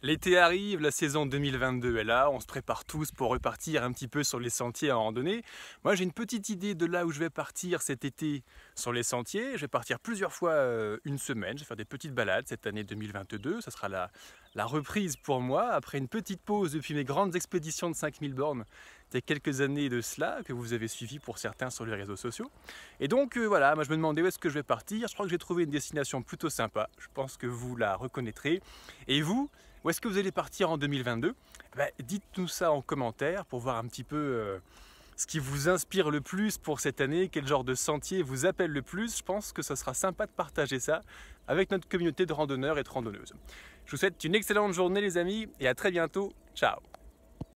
L'été arrive, la saison 2022 est là, on se prépare tous pour repartir un petit peu sur les sentiers à randonner. Moi j'ai une petite idée de là où je vais partir cet été sur les sentiers. Je vais partir plusieurs fois euh, une semaine, je vais faire des petites balades cette année 2022. Ça sera la, la reprise pour moi après une petite pause depuis mes grandes expéditions de 5000 bornes il quelques années de cela, que vous avez suivi pour certains sur les réseaux sociaux. Et donc euh, voilà, moi je me demandais où est-ce que je vais partir. Je crois que j'ai trouvé une destination plutôt sympa, je pense que vous la reconnaîtrez. Et vous où est-ce que vous allez partir en 2022 eh ben, Dites-nous ça en commentaire pour voir un petit peu euh, ce qui vous inspire le plus pour cette année, quel genre de sentier vous appelle le plus. Je pense que ce sera sympa de partager ça avec notre communauté de randonneurs et de randonneuses. Je vous souhaite une excellente journée les amis et à très bientôt. Ciao